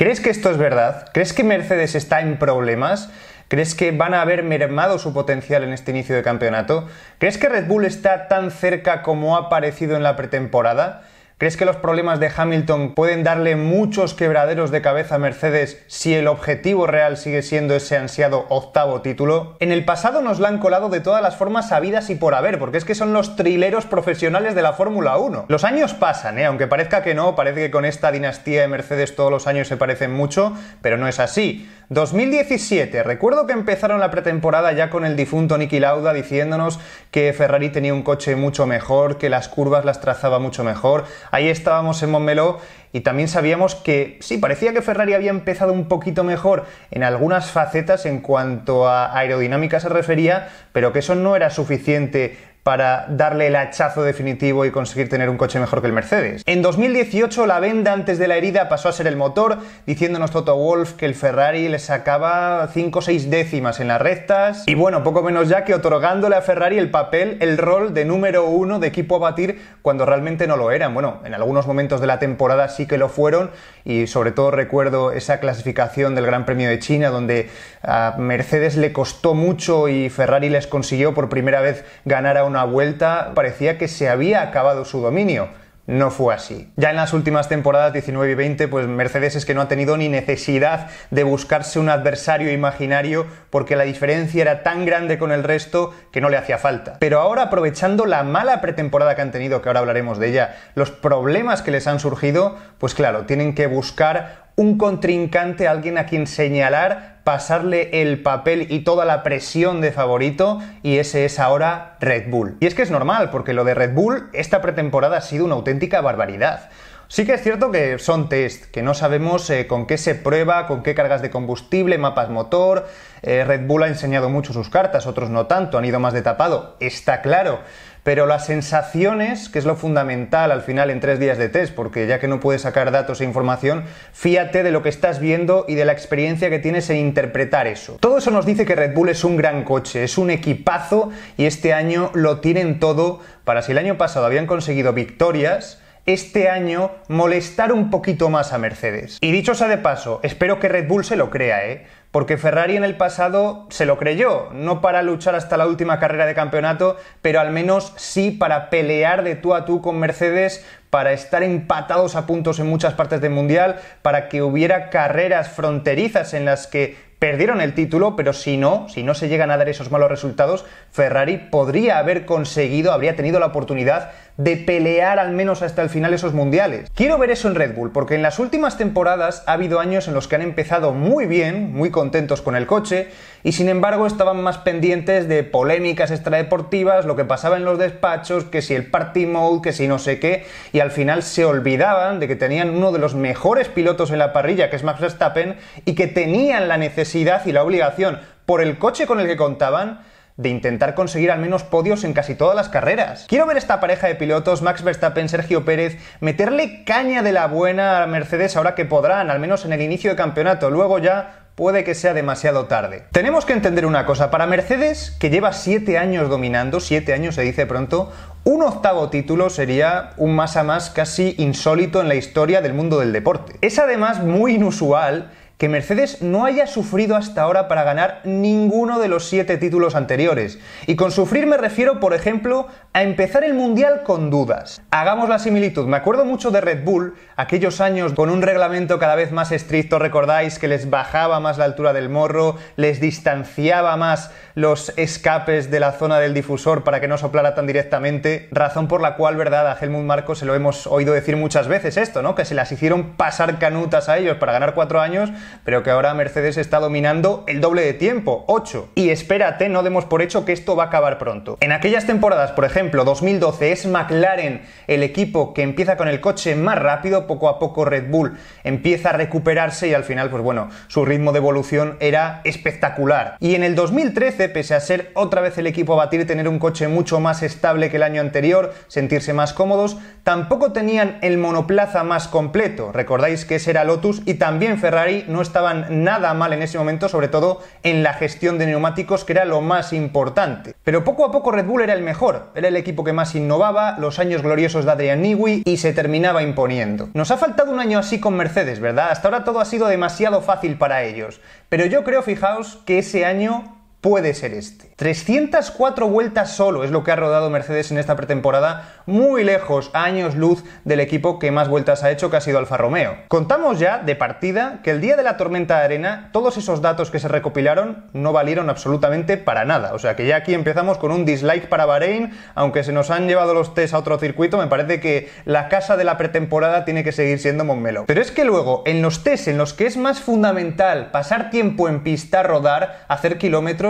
¿Crees que esto es verdad? ¿Crees que Mercedes está en problemas? ¿Crees que van a haber mermado su potencial en este inicio de campeonato? ¿Crees que Red Bull está tan cerca como ha parecido en la pretemporada? ¿Crees que los problemas de Hamilton pueden darle muchos quebraderos de cabeza a Mercedes si el objetivo real sigue siendo ese ansiado octavo título? En el pasado nos la han colado de todas las formas sabidas y por haber, porque es que son los trileros profesionales de la Fórmula 1. Los años pasan, ¿eh? aunque parezca que no, parece que con esta dinastía de Mercedes todos los años se parecen mucho, pero no es así. 2017, recuerdo que empezaron la pretemporada ya con el difunto Niki Lauda diciéndonos que Ferrari tenía un coche mucho mejor, que las curvas las trazaba mucho mejor. Ahí estábamos en Montmeló y también sabíamos que sí, parecía que Ferrari había empezado un poquito mejor en algunas facetas en cuanto a aerodinámica se refería, pero que eso no era suficiente para darle el hachazo definitivo y conseguir tener un coche mejor que el Mercedes. En 2018 la venda antes de la herida pasó a ser el motor, diciéndonos Toto Wolf que el Ferrari le sacaba 5 o 6 décimas en las rectas y bueno, poco menos ya que otorgándole a Ferrari el papel, el rol de número uno de equipo a batir cuando realmente no lo eran. Bueno, en algunos momentos de la temporada sí que lo fueron y sobre todo recuerdo esa clasificación del Gran Premio de China donde a Mercedes le costó mucho y Ferrari les consiguió por primera vez ganar a un una vuelta parecía que se había acabado su dominio. No fue así. Ya en las últimas temporadas 19 y 20, pues Mercedes es que no ha tenido ni necesidad de buscarse un adversario imaginario porque la diferencia era tan grande con el resto que no le hacía falta. Pero ahora aprovechando la mala pretemporada que han tenido, que ahora hablaremos de ella, los problemas que les han surgido, pues claro, tienen que buscar un contrincante, alguien a quien señalar, pasarle el papel y toda la presión de favorito, y ese es ahora Red Bull. Y es que es normal, porque lo de Red Bull esta pretemporada ha sido una auténtica barbaridad. Sí que es cierto que son test, que no sabemos eh, con qué se prueba, con qué cargas de combustible, mapas motor. Eh, Red Bull ha enseñado mucho sus cartas, otros no tanto, han ido más de tapado, está claro. Pero las sensaciones, que es lo fundamental al final en tres días de test, porque ya que no puedes sacar datos e información, fíate de lo que estás viendo y de la experiencia que tienes en interpretar eso. Todo eso nos dice que Red Bull es un gran coche, es un equipazo y este año lo tienen todo para si el año pasado habían conseguido victorias, este año molestar un poquito más a Mercedes. Y dicho sea de paso, espero que Red Bull se lo crea, ¿eh? porque Ferrari en el pasado se lo creyó, no para luchar hasta la última carrera de campeonato, pero al menos sí para pelear de tú a tú con Mercedes, para estar empatados a puntos en muchas partes del Mundial, para que hubiera carreras fronterizas en las que perdieron el título, pero si no, si no se llegan a dar esos malos resultados, Ferrari podría haber conseguido, habría tenido la oportunidad de pelear al menos hasta el final esos mundiales. Quiero ver eso en Red Bull, porque en las últimas temporadas ha habido años en los que han empezado muy bien, muy contentos con el coche, y sin embargo estaban más pendientes de polémicas extradeportivas, lo que pasaba en los despachos, que si el party mode, que si no sé qué, y al final se olvidaban de que tenían uno de los mejores pilotos en la parrilla, que es Max Verstappen, y que tenían la necesidad y la obligación por el coche con el que contaban de intentar conseguir al menos podios en casi todas las carreras. Quiero ver esta pareja de pilotos, Max Verstappen, Sergio Pérez, meterle caña de la buena a Mercedes ahora que podrán, al menos en el inicio de campeonato, luego ya puede que sea demasiado tarde. Tenemos que entender una cosa, para Mercedes, que lleva 7 años dominando, 7 años se dice pronto, un octavo título sería un más a más casi insólito en la historia del mundo del deporte. Es además muy inusual que Mercedes no haya sufrido hasta ahora para ganar ninguno de los siete títulos anteriores. Y con sufrir me refiero, por ejemplo, a empezar el Mundial con dudas. Hagamos la similitud. Me acuerdo mucho de Red Bull, aquellos años con un reglamento cada vez más estricto, recordáis que les bajaba más la altura del morro, les distanciaba más los escapes de la zona del difusor para que no soplara tan directamente, razón por la cual, ¿verdad? A Helmut Marco se lo hemos oído decir muchas veces esto, ¿no? Que se las hicieron pasar canutas a ellos para ganar cuatro años pero que ahora Mercedes está dominando el doble de tiempo, 8. Y espérate, no demos por hecho que esto va a acabar pronto. En aquellas temporadas, por ejemplo, 2012 es McLaren el equipo que empieza con el coche más rápido, poco a poco Red Bull empieza a recuperarse y al final, pues bueno, su ritmo de evolución era espectacular. Y en el 2013, pese a ser otra vez el equipo a batir, tener un coche mucho más estable que el año anterior, sentirse más cómodos, tampoco tenían el monoplaza más completo. Recordáis que ese era Lotus y también Ferrari no no estaban nada mal en ese momento, sobre todo en la gestión de neumáticos, que era lo más importante. Pero poco a poco Red Bull era el mejor, era el equipo que más innovaba, los años gloriosos de Adrian Newey y se terminaba imponiendo. Nos ha faltado un año así con Mercedes, ¿verdad? Hasta ahora todo ha sido demasiado fácil para ellos. Pero yo creo, fijaos, que ese año puede ser este. 304 vueltas solo es lo que ha rodado Mercedes en esta pretemporada, muy lejos, años luz del equipo que más vueltas ha hecho, que ha sido Alfa Romeo. Contamos ya de partida que el día de la tormenta de arena, todos esos datos que se recopilaron no valieron absolutamente para nada. O sea que ya aquí empezamos con un dislike para Bahrein, aunque se nos han llevado los test a otro circuito, me parece que la casa de la pretemporada tiene que seguir siendo Monmelo. Pero es que luego, en los test en los que es más fundamental pasar tiempo en pista, rodar, hacer kilómetros,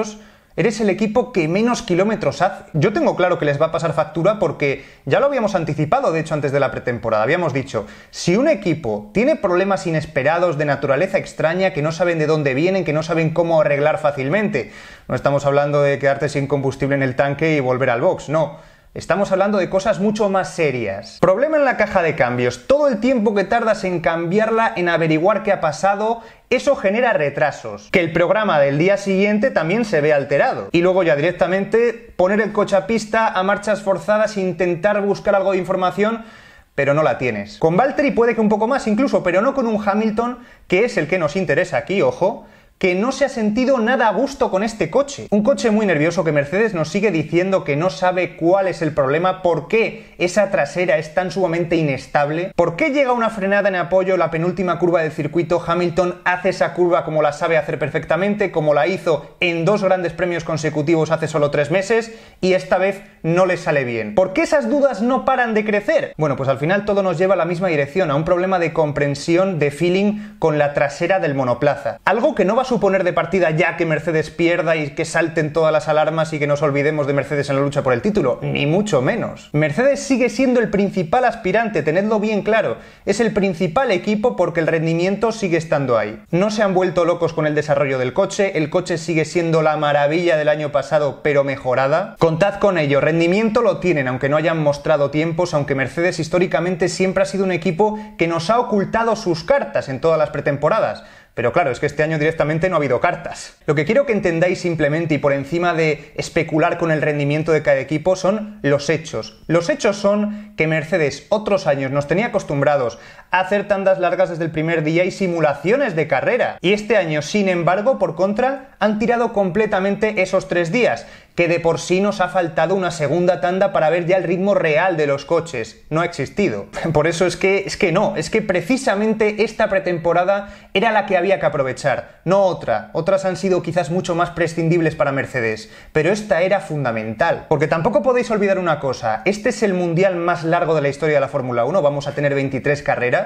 eres el equipo que menos kilómetros hace. Yo tengo claro que les va a pasar factura porque ya lo habíamos anticipado, de hecho, antes de la pretemporada. Habíamos dicho, si un equipo tiene problemas inesperados de naturaleza extraña, que no saben de dónde vienen, que no saben cómo arreglar fácilmente, no estamos hablando de quedarte sin combustible en el tanque y volver al box, no Estamos hablando de cosas mucho más serias. Problema en la caja de cambios. Todo el tiempo que tardas en cambiarla, en averiguar qué ha pasado, eso genera retrasos. Que el programa del día siguiente también se ve alterado. Y luego ya directamente poner el coche a pista a marchas forzadas, intentar buscar algo de información pero no la tienes. Con Valtteri puede que un poco más incluso, pero no con un Hamilton, que es el que nos interesa aquí, ojo, que no se ha sentido nada a gusto con este coche. Un coche muy nervioso que Mercedes nos sigue diciendo que no sabe cuál es el problema, por qué esa trasera es tan sumamente inestable, por qué llega una frenada en apoyo la penúltima curva del circuito, Hamilton hace esa curva como la sabe hacer perfectamente, como la hizo en dos grandes premios consecutivos hace solo tres meses, y esta vez no le sale bien. ¿Por qué esas dudas no paran de crecer? Bueno, pues al final todo nos lleva a la misma dirección, a un problema de comprensión, de feeling con la trasera del monoplaza. Algo que no va a suponer de partida ya que Mercedes pierda y que salten todas las alarmas y que nos olvidemos de Mercedes en la lucha por el título? Ni mucho menos. Mercedes sigue siendo el principal aspirante, tenedlo bien claro. Es el principal equipo porque el rendimiento sigue estando ahí. No se han vuelto locos con el desarrollo del coche, el coche sigue siendo la maravilla del año pasado pero mejorada. Contad con ello, rendimiento lo tienen aunque no hayan mostrado tiempos, aunque Mercedes históricamente siempre ha sido un equipo que nos ha ocultado sus cartas en todas las pretemporadas. Pero claro, es que este año directamente no ha habido cartas. Lo que quiero que entendáis simplemente y por encima de especular con el rendimiento de cada equipo son los hechos. Los hechos son que Mercedes otros años nos tenía acostumbrados hacer tandas largas desde el primer día y simulaciones de carrera. Y este año, sin embargo, por contra, han tirado completamente esos tres días, que de por sí nos ha faltado una segunda tanda para ver ya el ritmo real de los coches. No ha existido. Por eso es que es que no, es que precisamente esta pretemporada era la que había que aprovechar, no otra. Otras han sido quizás mucho más prescindibles para Mercedes, pero esta era fundamental, porque tampoco podéis olvidar una cosa, este es el mundial más largo de la historia de la Fórmula 1, vamos a tener 23 carreras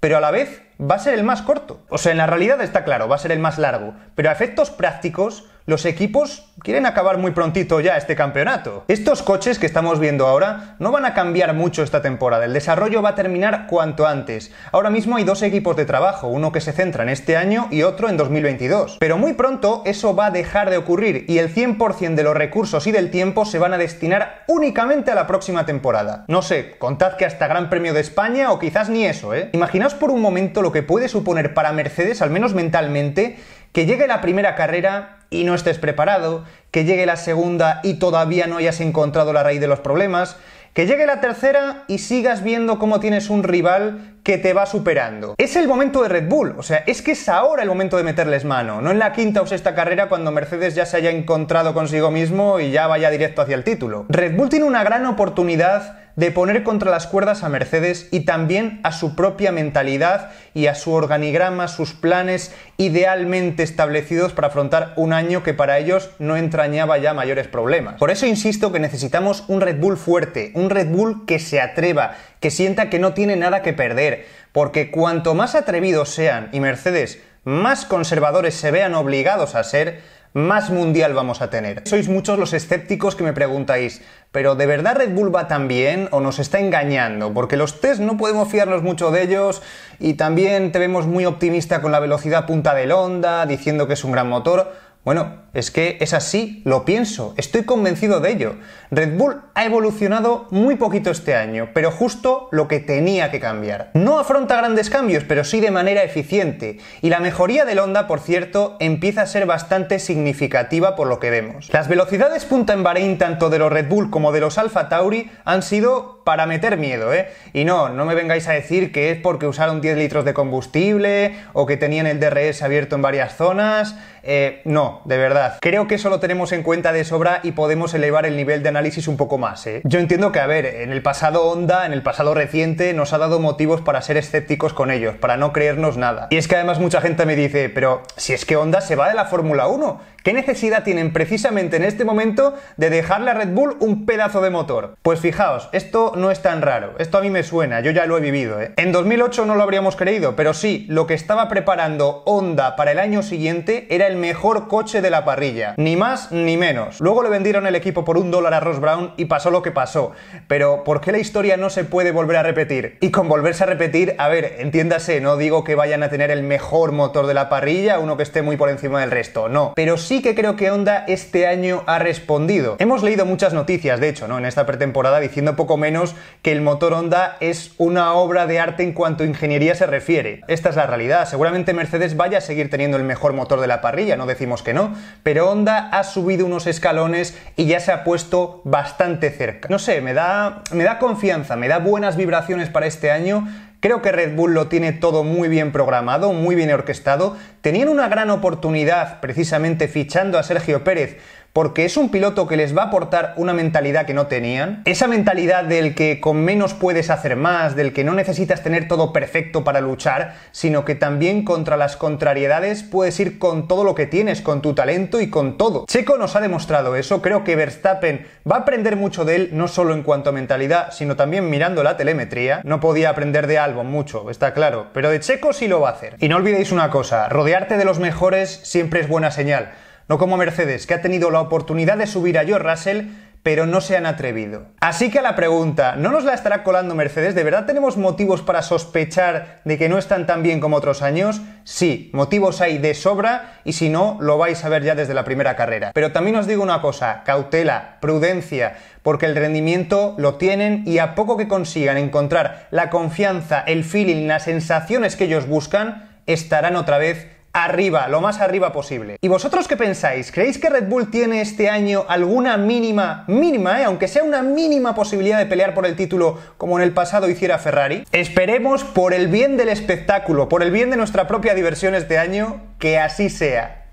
pero a la vez va a ser el más corto. O sea, en la realidad está claro, va a ser el más largo. Pero a efectos prácticos, los equipos quieren acabar muy prontito ya este campeonato. Estos coches que estamos viendo ahora no van a cambiar mucho esta temporada, el desarrollo va a terminar cuanto antes. Ahora mismo hay dos equipos de trabajo, uno que se centra en este año y otro en 2022. Pero muy pronto eso va a dejar de ocurrir y el 100% de los recursos y del tiempo se van a destinar únicamente a la próxima temporada. No sé, contad que hasta Gran Premio de España o quizás ni eso, ¿eh? Imaginaos por un momento lo que puede suponer para Mercedes, al menos mentalmente, que llegue la primera carrera y no estés preparado, que llegue la segunda y todavía no hayas encontrado la raíz de los problemas, que llegue la tercera y sigas viendo cómo tienes un rival que te va superando. Es el momento de Red Bull, o sea, es que es ahora el momento de meterles mano, no en la quinta o sexta carrera cuando Mercedes ya se haya encontrado consigo mismo y ya vaya directo hacia el título. Red Bull tiene una gran oportunidad de poner contra las cuerdas a Mercedes y también a su propia mentalidad y a su organigrama, sus planes idealmente establecidos para afrontar un año que para ellos no entrañaba ya mayores problemas. Por eso insisto que necesitamos un Red Bull fuerte, un Red Bull que se atreva, que sienta que no tiene nada que perder, porque cuanto más atrevidos sean y Mercedes más conservadores se vean obligados a ser, más mundial vamos a tener. Sois muchos los escépticos que me preguntáis, pero ¿de verdad Red Bull va tan bien o nos está engañando? Porque los test no podemos fiarnos mucho de ellos y también te vemos muy optimista con la velocidad punta del onda diciendo que es un gran motor. Bueno, es que es así, lo pienso, estoy convencido de ello. Red Bull ha evolucionado muy poquito este año, pero justo lo que tenía que cambiar. No afronta grandes cambios, pero sí de manera eficiente. Y la mejoría del Honda, por cierto, empieza a ser bastante significativa por lo que vemos. Las velocidades punta en Bahrein, tanto de los Red Bull como de los Alfa Tauri, han sido para meter miedo, ¿eh? Y no, no me vengáis a decir que es porque usaron 10 litros de combustible o que tenían el DRS abierto en varias zonas. Eh, no, de verdad Creo que eso lo tenemos en cuenta de sobra y podemos elevar el nivel de análisis un poco más. ¿eh? Yo entiendo que, a ver, en el pasado Honda, en el pasado reciente, nos ha dado motivos para ser escépticos con ellos, para no creernos nada. Y es que además mucha gente me dice, pero si es que Honda se va de la Fórmula 1 ¿Qué necesidad tienen precisamente en este momento de dejarle a Red Bull un pedazo de motor? Pues fijaos, esto no es tan raro, esto a mí me suena, yo ya lo he vivido. ¿eh? En 2008 no lo habríamos creído, pero sí, lo que estaba preparando Honda para el año siguiente era el mejor coche de la parrilla, ni más ni menos. Luego le vendieron el equipo por un dólar a Ross Brown y pasó lo que pasó, pero ¿por qué la historia no se puede volver a repetir? Y con volverse a repetir, a ver, entiéndase, no digo que vayan a tener el mejor motor de la parrilla, uno que esté muy por encima del resto, no, pero sí que creo que Honda este año ha respondido. Hemos leído muchas noticias, de hecho, ¿no? En esta pretemporada diciendo poco menos que el motor Honda es una obra de arte en cuanto a ingeniería se refiere. Esta es la realidad. Seguramente Mercedes vaya a seguir teniendo el mejor motor de la parrilla, no decimos que no, pero Honda ha subido unos escalones y ya se ha puesto bastante cerca. No sé, me da, me da confianza, me da buenas vibraciones para este año Creo que Red Bull lo tiene todo muy bien programado, muy bien orquestado. Tenían una gran oportunidad precisamente fichando a Sergio Pérez porque es un piloto que les va a aportar una mentalidad que no tenían, esa mentalidad del que con menos puedes hacer más, del que no necesitas tener todo perfecto para luchar, sino que también contra las contrariedades puedes ir con todo lo que tienes, con tu talento y con todo. Checo nos ha demostrado eso, creo que Verstappen va a aprender mucho de él, no solo en cuanto a mentalidad, sino también mirando la telemetría. No podía aprender de Albon mucho, está claro, pero de Checo sí lo va a hacer. Y no olvidéis una cosa, rodearte de los mejores siempre es buena señal. No como Mercedes, que ha tenido la oportunidad de subir a George Russell, pero no se han atrevido. Así que a la pregunta, ¿no nos la estará colando Mercedes? ¿De verdad tenemos motivos para sospechar de que no están tan bien como otros años? Sí, motivos hay de sobra y si no, lo vais a ver ya desde la primera carrera. Pero también os digo una cosa, cautela, prudencia, porque el rendimiento lo tienen y a poco que consigan encontrar la confianza, el feeling, las sensaciones que ellos buscan, estarán otra vez arriba, lo más arriba posible. ¿Y vosotros qué pensáis? ¿Creéis que Red Bull tiene este año alguna mínima, mínima, eh, aunque sea una mínima posibilidad de pelear por el título como en el pasado hiciera Ferrari? Esperemos por el bien del espectáculo, por el bien de nuestra propia diversión este año, que así sea.